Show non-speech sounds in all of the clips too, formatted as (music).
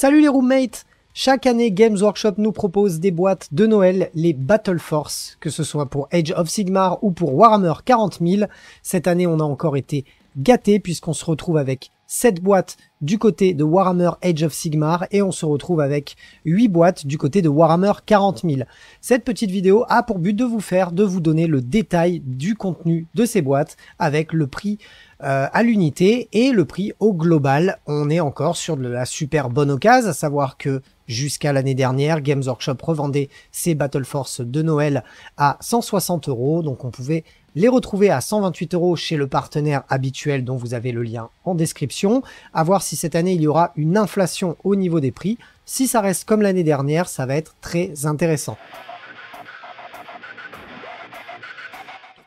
Salut les roommates Chaque année, Games Workshop nous propose des boîtes de Noël, les Battle Force, que ce soit pour Age of Sigmar ou pour Warhammer 40 000. Cette année, on a encore été gâtés puisqu'on se retrouve avec 7 boîtes du côté de Warhammer Age of Sigmar et on se retrouve avec 8 boîtes du côté de Warhammer 40 000. Cette petite vidéo a pour but de vous faire, de vous donner le détail du contenu de ces boîtes avec le prix euh, à l'unité et le prix au global. On est encore sur de la super bonne occasion, à savoir que jusqu'à l'année dernière, Games Workshop revendait ses Battle Force de Noël à 160 euros, donc on pouvait les retrouver à 128 euros chez le partenaire habituel dont vous avez le lien en description. À voir si cette année il y aura une inflation au niveau des prix. Si ça reste comme l'année dernière, ça va être très intéressant.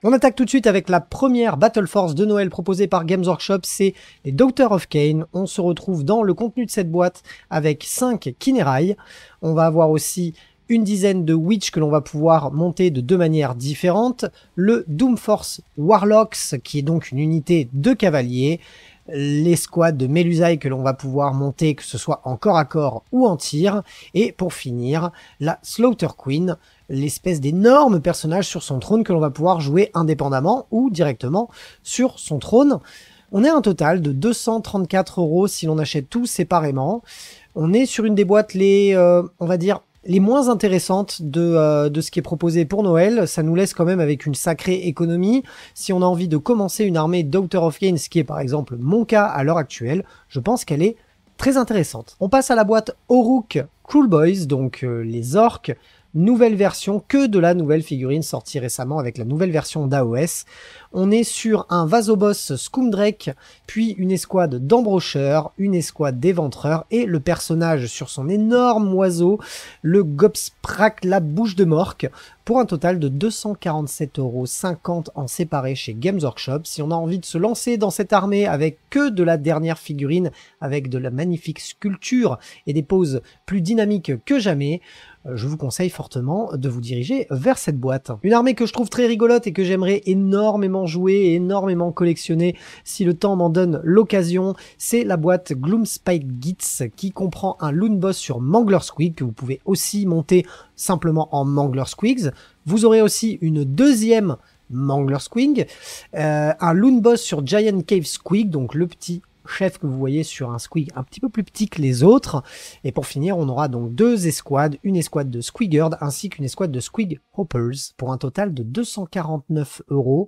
On attaque tout de suite avec la première Battle Force de Noël proposée par Games Workshop, c'est les Doctors of Kane. On se retrouve dans le contenu de cette boîte avec 5 Kinerai. On va avoir aussi une dizaine de Witch que l'on va pouvoir monter de deux manières différentes. Le Doomforce Warlocks, qui est donc une unité de cavaliers. L'escouade de Melusaï que l'on va pouvoir monter, que ce soit en corps à corps ou en tir. Et pour finir, la Slaughter Queen, l'espèce d'énorme personnage sur son trône que l'on va pouvoir jouer indépendamment ou directement sur son trône. On est un total de 234 euros si l'on achète tout séparément. On est sur une des boîtes les, euh, on va dire, les moins intéressantes de, euh, de, ce qui est proposé pour Noël. Ça nous laisse quand même avec une sacrée économie. Si on a envie de commencer une armée Doctor of Gains, qui est par exemple mon cas à l'heure actuelle, je pense qu'elle est très intéressante. On passe à la boîte Oruk Cool Boys, donc euh, les orques nouvelle version que de la nouvelle figurine sortie récemment avec la nouvelle version d'AOS. On est sur un Vasoboss Scoomdrake, puis une escouade d'embrocheurs, une escouade d'éventreurs et le personnage sur son énorme oiseau, le Gobsprak la bouche de morque, pour un total de 247,50€ en séparé chez Games Workshop. Si on a envie de se lancer dans cette armée avec que de la dernière figurine, avec de la magnifique sculpture et des poses plus dynamiques que jamais, je vous conseille fortement de vous diriger vers cette boîte. Une armée que je trouve très rigolote et que j'aimerais énormément jouer et énormément collectionner si le temps m'en donne l'occasion, c'est la boîte Spike Gits qui comprend un Loon Boss sur Mangler Squig que vous pouvez aussi monter simplement en Mangler Squigs. Vous aurez aussi une deuxième Mangler Squig, euh, un Loon Boss sur Giant Cave Squig, donc le petit chef que vous voyez sur un squig un petit peu plus petit que les autres. Et pour finir, on aura donc deux escouades, une escouade de Squiggerd ainsi qu'une escouade de Squig Hoppers pour un total de 249 euros.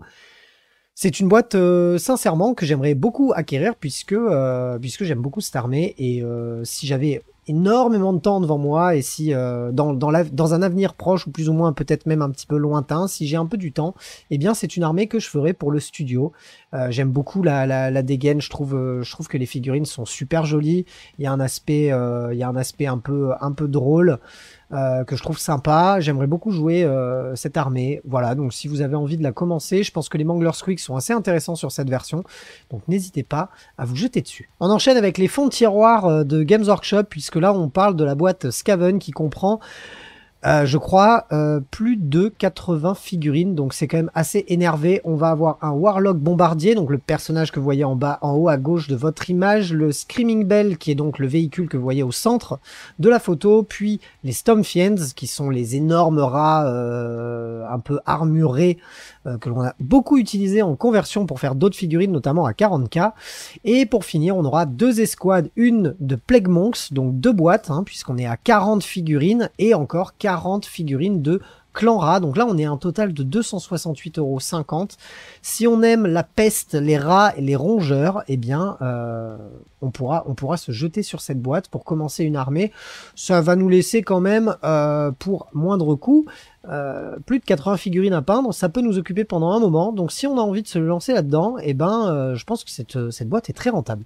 C'est une boîte euh, sincèrement que j'aimerais beaucoup acquérir puisque euh, puisque j'aime beaucoup cette armée et euh, si j'avais énormément de temps devant moi et si euh, dans, dans, la, dans, un avenir proche ou plus ou moins peut-être même un petit peu lointain, si j'ai un peu du temps, et eh bien c'est une armée que je ferai pour le studio. Euh, j'aime beaucoup la, la, la, dégaine, je trouve, euh, je trouve que les figurines sont super jolies. Il y a un aspect, il y a un aspect un peu un peu drôle. Euh, que je trouve sympa. J'aimerais beaucoup jouer euh, cette armée. Voilà, donc si vous avez envie de la commencer, je pense que les Mangler's Quick sont assez intéressants sur cette version. Donc n'hésitez pas à vous jeter dessus. On enchaîne avec les fonds de tiroir euh, de Games Workshop, puisque là on parle de la boîte Scaven qui comprend euh, je crois, euh, plus de 80 figurines, donc c'est quand même assez énervé. On va avoir un Warlock Bombardier, donc le personnage que vous voyez en bas, en haut à gauche de votre image, le Screaming Bell, qui est donc le véhicule que vous voyez au centre de la photo, puis les Stormfiends, qui sont les énormes rats euh, un peu armurés euh, que l'on a beaucoup utilisé en conversion pour faire d'autres figurines, notamment à 40k. Et pour finir, on aura deux escouades, une de Plague Monks, donc deux boîtes, hein, puisqu'on est à 40 figurines, et encore 40 figurines de Clan Rat, Donc là, on est à un total de 268,50 euros. Si on aime la peste, les rats et les rongeurs, eh bien, euh, on, pourra, on pourra se jeter sur cette boîte pour commencer une armée. Ça va nous laisser quand même, euh, pour moindre coût, euh, plus de 80 figurines à peindre, ça peut nous occuper pendant un moment. Donc si on a envie de se lancer là-dedans, eh ben, je pense que cette, cette boîte est très rentable.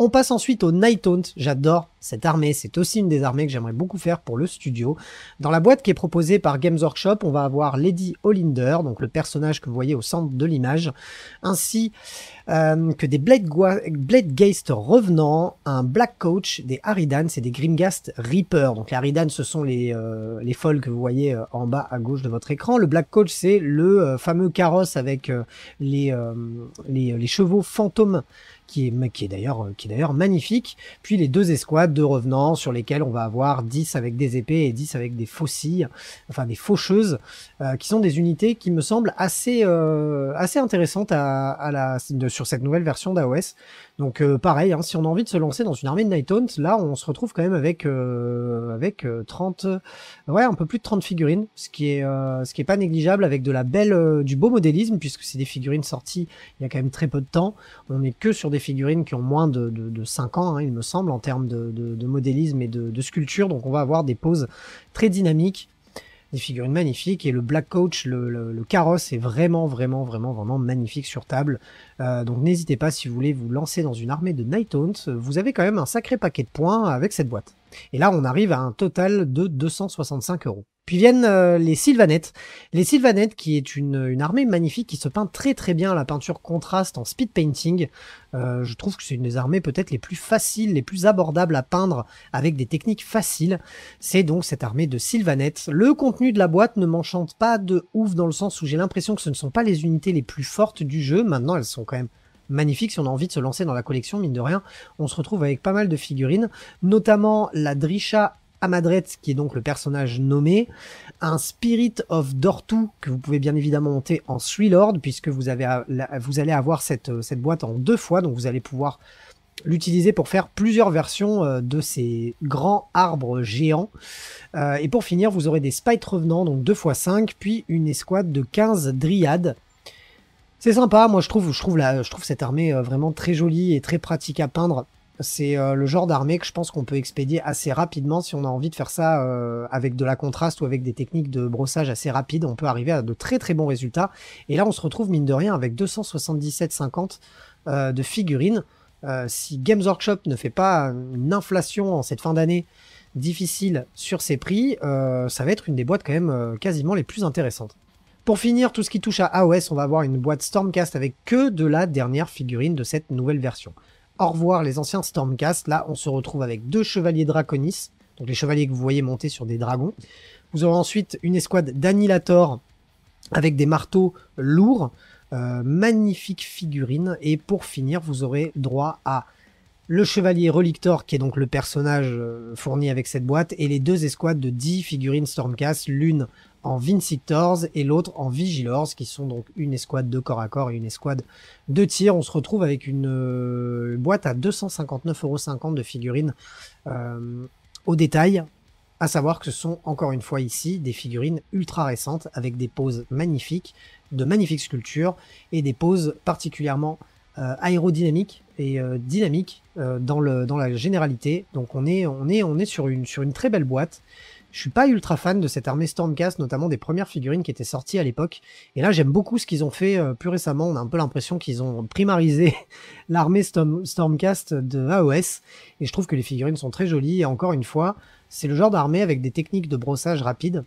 On passe ensuite au Night Hunt. J'adore cette armée, c'est aussi une des armées que j'aimerais beaucoup faire pour le studio. Dans la boîte qui est proposée par Games Workshop, on va avoir Lady Hollinder, donc le personnage que vous voyez au centre de l'image, ainsi euh, que des Blade, Geist revenants, un Black Coach, des Haridans et des Grimgast Reaper. Donc les Haridans, ce sont euh, les, folles que vous voyez euh, en bas à gauche de votre écran. Le Black Coach, c'est le fameux carrosse avec les, les, chevaux fantômes qui est, qui est d'ailleurs magnifique. Puis les deux escouades de revenants sur lesquels on va avoir 10 avec des épées et 10 avec des faucilles, enfin des faucheuses, euh, qui sont des unités qui me semblent assez, euh, assez intéressantes à, la, sur cette nouvelle version d'AOS. Donc euh, pareil, hein, si on a envie de se lancer dans une armée de Night là on se retrouve quand même avec euh, avec 30 euh, ouais, un peu plus de 30 figurines, ce qui est ce qui est pas négligeable avec de la belle du beau modélisme puisque c'est des figurines sorties il y a quand même très peu de temps. On n'est que sur des figurines qui ont moins de de, de 5 ans hein, il me semble en termes de, de, modélisme et de, de sculpture, donc on va avoir des poses très dynamiques des figurines magnifiques. Et le Black Coach, le, le, carrosse est vraiment, vraiment, vraiment, vraiment magnifique sur table. Euh, donc n'hésitez pas si vous voulez vous lancer dans une armée de Nighthaunt, vous avez quand même un sacré paquet de points avec cette boîte. Et là, on arrive à un total de 265 euros. Puis viennent euh, les Sylvanettes. Les Sylvanettes, qui est une, armée magnifique qui se peint très très bien la peinture contraste en speed painting. Euh, je trouve que c'est une des armées peut-être les plus faciles, les plus abordables à peindre avec des techniques faciles. C'est donc cette armée de Sylvanettes. Le contenu de la boîte ne m'enchante pas de ouf dans le sens où j'ai l'impression que ce ne sont pas les unités les plus fortes du jeu. Maintenant, elles sont quand même magnifiques si on a envie de se lancer dans la collection, mine de rien. On se retrouve avec pas mal de figurines, notamment la Drisha Amadret, qui est donc le personnage nommé, un Spirit of Dortu, que vous pouvez bien évidemment monter en Three puisque vous, avez, vous allez avoir cette, euh, cette boîte en deux fois, donc vous allez pouvoir l'utiliser pour faire plusieurs versions euh, de ces grands arbres géants. Euh, et pour finir, vous aurez des Spites revenants, donc deux fois 5, puis une escouade de 15 dryades. C'est sympa, moi je trouve, je, trouve je trouve cette armée vraiment très jolie et très pratique à peindre. C'est euh, le genre d'armée que je pense qu'on peut expédier assez rapidement si on a envie de faire ça euh, avec de la contraste ou avec des techniques de brossage assez rapides. On peut arriver à de très très bons résultats. Et là, on se retrouve mine de rien avec 277,50 euh, de figurines. si Games Workshop ne fait pas une inflation en cette fin d'année difficile sur ses prix, ça va être une des boîtes quand même quasiment les plus intéressantes. Pour finir, tout ce qui touche à AOS, on va avoir une boîte Stormcast avec que de la dernière figurine de cette nouvelle version au revoir les anciens Stormcast. Là, on se retrouve avec deux chevaliers Draconis, donc les chevaliers que vous voyez monter sur des dragons. Vous aurez ensuite une escouade d'Annihilator avec des marteaux lourds, euh, magnifiques figurines. Et pour finir, vous aurez droit à le chevalier relictor qui est donc le personnage euh, fourni avec cette boîte et les deux escouades de 10 figurines Stormcast, l'une en Vincictors et l'autre en Vigilors qui sont donc une escouade de corps à corps et une escouade de tir. On se retrouve avec une euh, boîte à 259,50€ de figurines euh, au détail. À savoir que ce sont encore une fois ici des figurines ultra récentes avec des poses magnifiques, de magnifiques sculptures et des poses particulièrement euh, aérodynamique et euh, dynamique euh, dans, le, dans la généralité. Donc on est, on est, on est sur, une, sur une très belle boîte. Je suis pas ultra fan de cette armée Stormcast, notamment des premières figurines qui étaient sorties à l'époque. Et là, j'aime beaucoup ce qu'ils ont fait plus récemment. On a un peu l'impression qu'ils ont primarisé (laughs) l'armée Stormcast de AOS. Et je trouve que les figurines sont très jolies. Et encore une fois, c'est le genre d'armée avec des techniques de brossage rapide.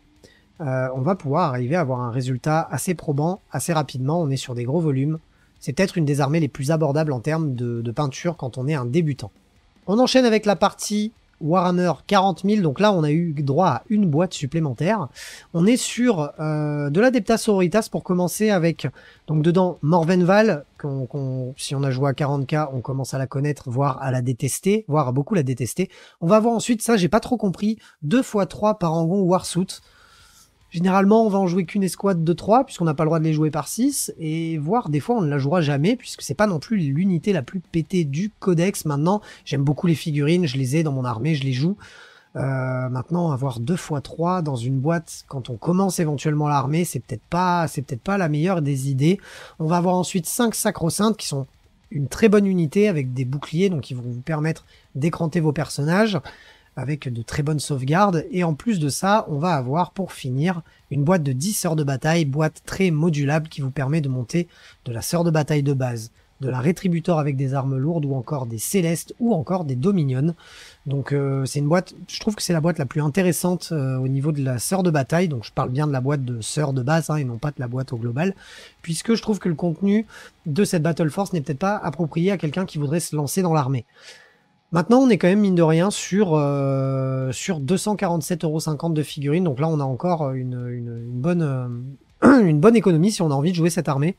on va pouvoir arriver à avoir un résultat assez probant, assez rapidement. On est sur des gros volumes. C'est peut-être une des armées les plus abordables en termes de, peinture quand on est un débutant. On enchaîne avec la partie Warhammer 40 000, donc là on a eu droit à une boîte supplémentaire. On est sur euh, de l'Adeptas Sororitas pour commencer avec, donc dedans Morvenval, si on a joué à 40k, on commence à la connaître, voire à la détester, voire à beaucoup la détester. On va voir ensuite, ça j'ai pas trop compris, 2 x 3 parangon Warsuit. Généralement, on va en jouer qu'une escouade de 3, puisqu'on n'a pas le droit de les jouer par 6, et voire des fois on ne la jouera jamais, puisque c'est pas non plus l'unité la plus pétée du codex. Maintenant, j'aime beaucoup les figurines, je les ai dans mon armée, je les joue. Euh, maintenant, avoir 2 x 3 dans une boîte quand on commence éventuellement l'armée, c'est peut-être pas, c'est peut-être pas la meilleure des idées. On va avoir ensuite 5 sacro-saintes qui sont une très bonne unité avec des boucliers, donc ils vont vous permettre d'écranter vos personnages avec de très bonnes sauvegardes. Et en plus de ça, on va avoir pour finir une boîte de 10 sœurs de bataille, boîte très modulable qui vous permet de monter de la sœur de bataille de base, de la rétributeur avec des armes lourdes ou encore des célestes ou encore des dominions. Donc euh, c'est une boîte, je trouve que c'est la boîte la plus intéressante euh, au niveau de la sœur de bataille, donc je parle bien de la boîte de sœur de base hein, et non pas de la boîte au global, puisque je trouve que le contenu de cette Battle Force n'est peut-être pas approprié à quelqu'un qui voudrait se lancer dans l'armée. Maintenant, on est quand même, mine de rien, sur, euh, sur 247,50€ de figurines. Donc là, on a encore une, une, bonne, euh, (clears throat) une bonne économie si on a envie de jouer cette armée.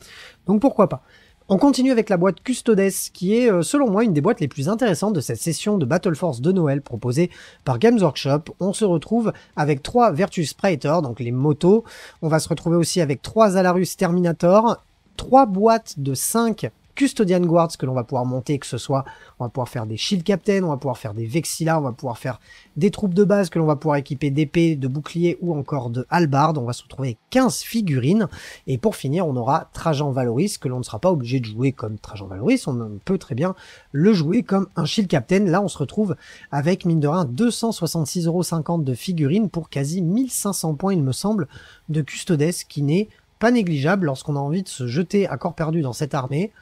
Donc pourquoi pas. On continue avec la boîte Custodes, qui est, euh, selon moi, une des boîtes les plus intéressantes de cette session de Battle Force de Noël proposée par Games Workshop. On se retrouve avec trois Virtus Spreader, donc les motos. On va se retrouver aussi avec trois Alarus Terminator, trois boîtes de 5 custodian guards que l'on va pouvoir monter, que ce soit, on va pouvoir faire des shield captains, on va pouvoir faire des vexilla, on va pouvoir faire des troupes de base que l'on va pouvoir équiper d'épées, de boucliers ou encore de halbardes. On va se retrouver 15 figurines. Et pour finir, on aura Trajan Valoris que l'on ne sera pas obligé de jouer comme Trajan Valoris. On peut très bien le jouer comme un shield captain. Là, on se retrouve avec, mine de rien, 266,50€ de figurines pour quasi 1500 points, il me semble, de custodes qui n'est pas négligeable lorsqu'on a envie de se jeter à corps perdu dans cette armée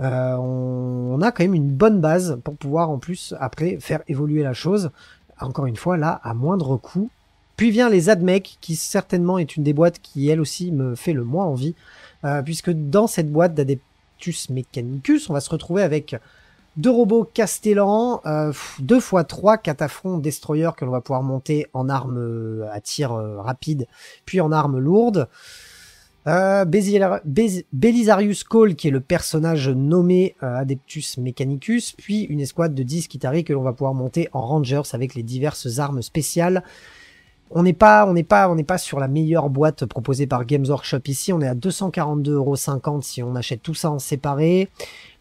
euh, on, a quand même une bonne base pour pouvoir en plus après faire évoluer la chose. Encore une fois, là, à moindre coût. Puis vient les AdMech, qui certainement est une des boîtes qui elle aussi me fait le moins envie, euh, puisque dans cette boîte d'Adeptus Mechanicus, on va se retrouver avec deux robots castellans, euh, deux fois trois catafrons destroyers que l'on va pouvoir monter en armes à tir rapide, puis en armes lourdes. Euh, Belisarius Cole, qui est le personnage nommé euh, Adeptus Mechanicus, puis une escouade de 10 Kitari que l'on va pouvoir monter en Rangers avec les diverses armes spéciales on n'est pas, on n'est pas, on n'est pas sur la meilleure boîte proposée par Games Workshop ici. On est à 242,50€ si on achète tout ça en séparé.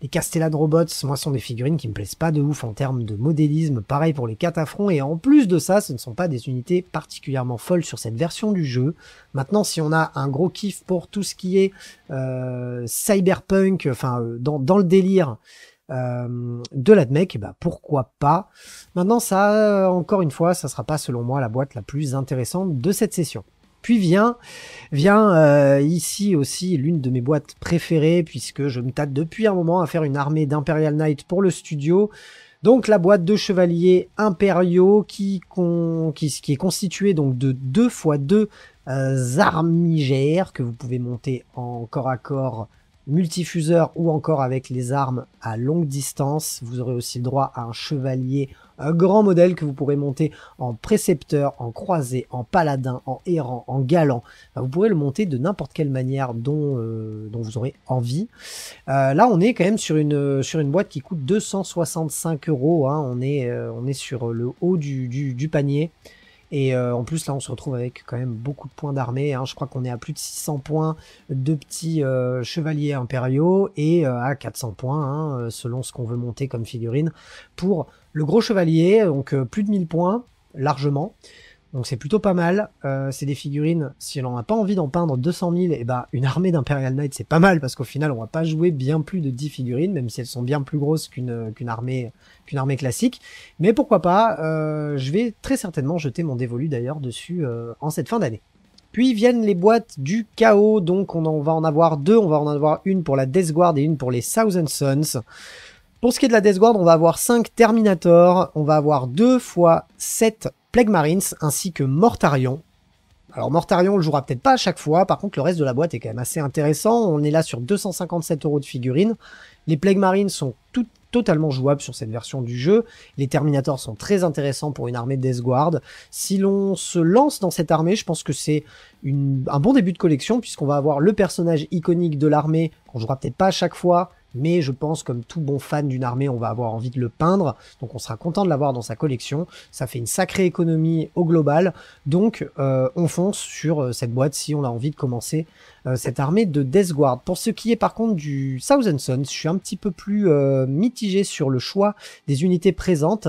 Les Castellan Robots, moi, sont des figurines qui me plaisent pas de ouf en termes de modélisme. Pareil pour les Catafrons, Et en plus de ça, ce ne sont pas des unités particulièrement folles sur cette version du jeu. Maintenant, si on a un gros kiff pour tout ce qui est euh, cyberpunk, enfin, euh, dans, dans le délire, euh, de l'ADMEC, et eh bah ben, pourquoi pas. Maintenant, ça, euh, encore une fois, ça sera pas selon moi la boîte la plus intéressante de cette session. Puis vient, vient euh, ici aussi l'une de mes boîtes préférées, puisque je me tâte depuis un moment à faire une armée d'Imperial Knight pour le studio. Donc la boîte de chevaliers impériaux qui, qui, est constituée donc de 2 x 2 euh, armigères que vous pouvez monter en corps à corps multifuseur ou encore avec les armes à longue distance. Vous aurez aussi le droit à un chevalier un grand modèle que vous pourrez monter en précepteur, en croisé, en paladin, en errant, en galant. vous pourrez le monter de n'importe quelle manière dont, euh, dont vous aurez envie. Euh, là, on est quand même sur une, sur une boîte qui coûte 265 euros. Hein. On, est, euh, on est sur le haut du, du, du panier. Et euh, en plus, là, on se retrouve avec quand même beaucoup de points d'armée. Hein. Je crois qu'on est à plus de 600 points de petits euh, chevaliers impériaux et euh, à 400 points, hein, selon ce qu'on veut monter comme figurine, pour le gros chevalier, donc plus de 1000 points largement. Donc c'est plutôt pas mal. Euh, c'est des figurines. Si l'on n'a pas envie d'en peindre 200 000, et bah une armée d'Imperial Knight c'est pas mal parce qu'au final on va pas jouer bien plus de 10 figurines, même si elles sont bien plus grosses qu'une armée qu'une armée classique. Mais pourquoi pas euh, Je vais très certainement jeter mon dévolu d'ailleurs dessus euh, en cette fin d'année. Puis viennent les boîtes du chaos. Donc on, va en avoir deux. On va en avoir une pour la Death Guard et une pour les Thousand Sons. Pour ce qui est de la Death Guard, on va avoir 5 Terminator, on va avoir 2 fois 7 Plague Marines ainsi que Mortarion. Alors Mortarion, on le jouera peut-être pas à chaque fois, par contre le reste de la boîte est quand même assez intéressant. On est là sur 257 euros de figurines. Les Plague Marines sont tout totalement jouables sur cette version du jeu. Les Terminators sont très intéressants pour une armée de Death Guard. Si l'on se lance dans cette armée, je pense que c'est un bon début de collection puisqu'on va avoir le personnage iconique de l'armée qu'on jouera peut-être pas à chaque fois, mais je pense comme tout bon fan d'une armée, on va avoir envie de le peindre, donc on sera content de l'avoir dans sa collection. Ça fait une sacrée économie au global, donc euh, on fonce sur euh, cette boîte si on a envie de commencer euh, cette armée de Death Guard. Pour ce qui est par contre du Thousand Suns, je suis un petit peu plus mitigé sur le choix des unités présentes.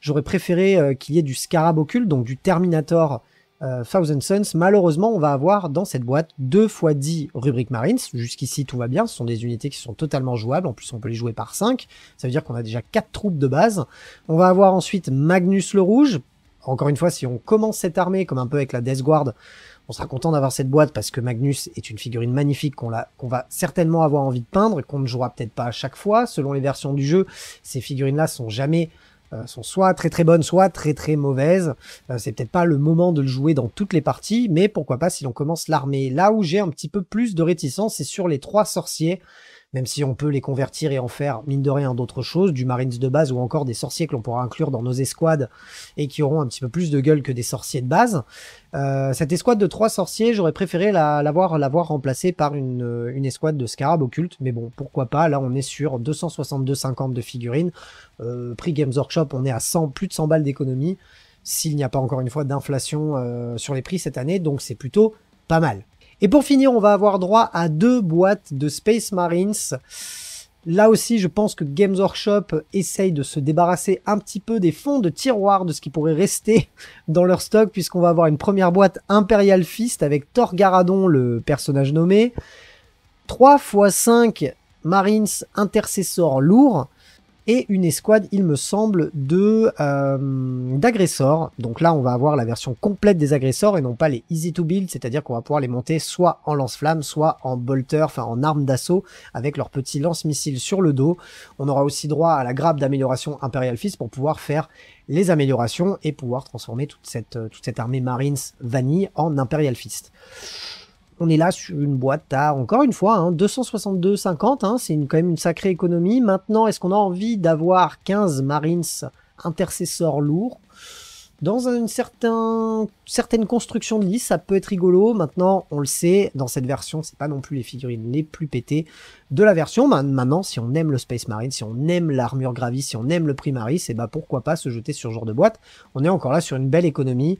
J'aurais préféré qu'il y ait du Scarab donc du Terminator euh, Thousand Suns. Malheureusement, on va avoir dans cette boîte 2 x 10 rubriques Marines. Jusqu'ici, tout va bien. Ce sont des unités qui sont totalement jouables. En plus, on peut les jouer par 5. Ça veut dire qu'on a déjà quatre troupes de base. On va avoir ensuite Magnus le Rouge. Encore une fois, si on commence cette armée, comme un peu avec la Death Guard, on sera content d'avoir cette boîte parce que Magnus est une figurine magnifique qu'on va certainement avoir envie de peindre, et qu'on ne jouera peut-être pas à chaque fois. Selon les versions du jeu, ces figurines-là sont jamais euh, sont soit très très bonnes, soit très très mauvaises. Euh, c'est peut-être pas le moment de le jouer dans toutes les parties, mais pourquoi pas si l'on commence l'armée. Là où j'ai un petit peu plus de réticence, c'est sur les trois sorciers même si on peut les convertir et en faire, mine de rien, d'autres choses, du Marines de base ou encore des sorciers que l'on pourra inclure dans nos escouades et qui auront un petit peu plus de gueule que des sorciers de base. Euh, cette escouade de trois sorciers, j'aurais préféré l'avoir la, l'avoir remplacée par une, escouade de Scarab occultes, mais bon, pourquoi pas, là on est sur 262,50 de figurines. Euh, prix Games Workshop, on est à 100, plus de 100 balles d'économie, s'il n'y a pas encore une fois d'inflation euh, sur les prix cette année, donc c'est plutôt pas mal. Et pour finir, on va avoir droit à deux boîtes de Space Marines. Là aussi, je pense que Games Workshop essaye de se débarrasser un petit peu des fonds de tiroir, de ce qui pourrait rester (laughs) dans leur stock, puisqu'on va avoir une première boîte Imperial Fist avec Thor Garadon, le personnage nommé, 3 x 5 Marines intercesseurs lourds, et une escouade, il me semble, de euh, Donc là, on va avoir la version complète des agresseurs et non pas les easy to build, c'est-à-dire qu'on va pouvoir les monter soit en lance-flamme, soit en bolter, enfin en arme d'assaut, avec leur petit lance-missile sur le dos. On aura aussi droit à la grappe d'amélioration Imperial Fist pour pouvoir faire les améliorations et pouvoir transformer toute cette, euh, toute cette armée Marines vanille en Imperial Fist on est là sur une boîte à, encore une fois, hein, 262,50, hein, c'est quand même une sacrée économie. Maintenant, est-ce qu'on a envie d'avoir 15 Marines intercesseurs lourds dans une certain, certaine construction de lit, ça peut être rigolo. Maintenant, on le sait, dans cette version, c'est pas non plus les figurines les plus pétées de la version. Maintenant, si on aime le Space Marine, si on aime l'armure Gravis, si on aime le Primaris, et eh bah ben, pourquoi pas se jeter sur ce genre de boîte. On est encore là sur une belle économie.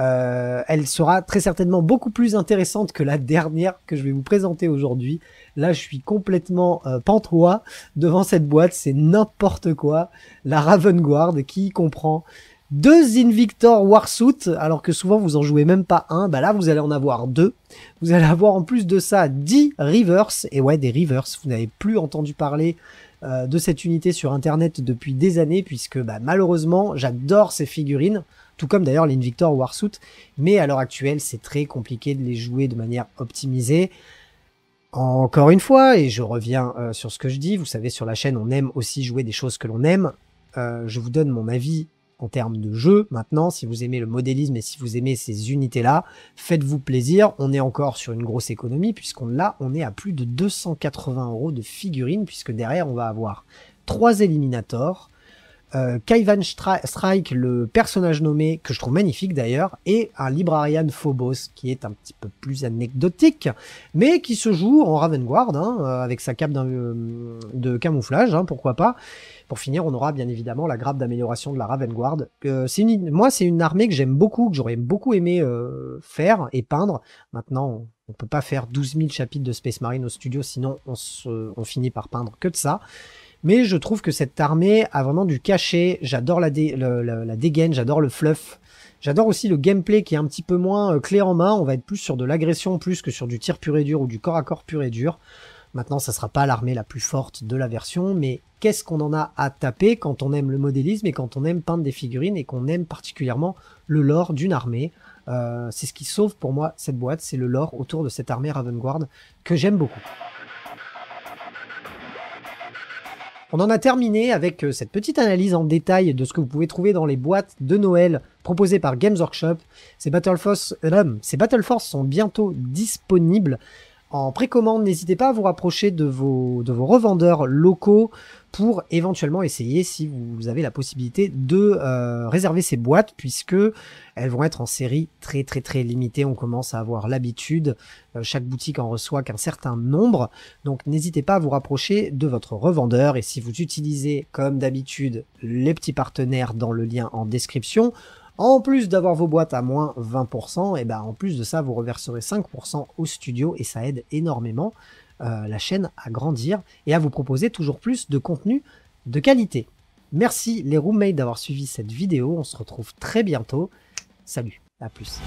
Euh, elle sera très certainement beaucoup plus intéressante que la dernière que je vais vous présenter aujourd'hui. Là, je suis complètement euh, pantois devant cette boîte. C'est n'importe quoi. La Raven Guard qui comprend deux Invictor Warsuit, alors que souvent vous en jouez même pas un, bah là vous allez en avoir deux. Vous allez avoir en plus de ça 10 Rivers, et ouais des Rivers, vous n'avez plus entendu parler euh, de cette unité sur internet depuis des années, puisque bah, malheureusement j'adore ces figurines, tout comme d'ailleurs l'Invictor Warsuit, mais à l'heure actuelle c'est très compliqué de les jouer de manière optimisée. Encore une fois, et je reviens euh, sur ce que je dis, vous savez sur la chaîne on aime aussi jouer des choses que l'on aime, euh, je vous donne mon avis en termes de jeu. Maintenant, si vous aimez le modélisme et si vous aimez ces unités-là, faites-vous plaisir. On est encore sur une grosse économie puisqu'on l'a on est à plus de 280 euros de figurines puisque derrière, on va avoir trois éliminators, euh, Kaivan Strike, le personnage nommé, que je trouve magnifique d'ailleurs, et un librarian Phobos, qui est un petit peu plus anecdotique, mais qui se joue en Ravenguard, hein, euh, avec sa cape euh, de camouflage, hein, pourquoi pas. Pour finir, on aura bien évidemment la grappe d'amélioration de la Ravenguard. Euh, moi, c'est une armée que j'aime beaucoup, que j'aurais beaucoup aimé faire et peindre. Maintenant, on ne peut pas faire 12 000 chapitres de Space Marine au studio, sinon on, on finit par peindre que de ça. Mais je trouve que cette armée a vraiment du cachet. J'adore la, dégaine, j'adore le fluff. J'adore aussi le gameplay qui est un petit peu moins euh, clé en main. On va être plus sur de l'agression plus que sur du tir pur et dur ou du corps à corps pur et dur. Maintenant, ça sera pas l'armée la plus forte de la version, mais qu'est-ce qu'on en a à taper quand on aime le modélisme et quand on aime peindre des figurines et qu'on aime particulièrement le lore d'une armée euh, C'est ce qui sauve pour moi cette boîte, c'est le lore autour de cette armée Ravenguard que j'aime beaucoup. On en a terminé avec euh, cette petite analyse en détail de ce que vous pouvez trouver dans les boîtes de Noël proposées par Games Workshop. Ces Battle Force, euh, ces Battle Force sont bientôt disponibles en précommande. N'hésitez pas à vous rapprocher de vos, revendeurs locaux pour éventuellement essayer si vous avez la possibilité de euh, réserver ces boîtes puisque elles vont être en série très très très limitée. On commence à avoir l'habitude, euh, chaque boutique en reçoit qu'un certain nombre. Donc n'hésitez pas à vous rapprocher de votre revendeur et si vous utilisez comme d'habitude les petits partenaires dans le lien en description, en plus d'avoir vos boîtes à moins 20%, et eh ben en plus de ça, vous reverserez 5% au studio et ça aide énormément euh, la chaîne à grandir et à vous proposer toujours plus de contenu de qualité. Merci les roommates d'avoir suivi cette vidéo, on se retrouve très bientôt. Salut, à plus.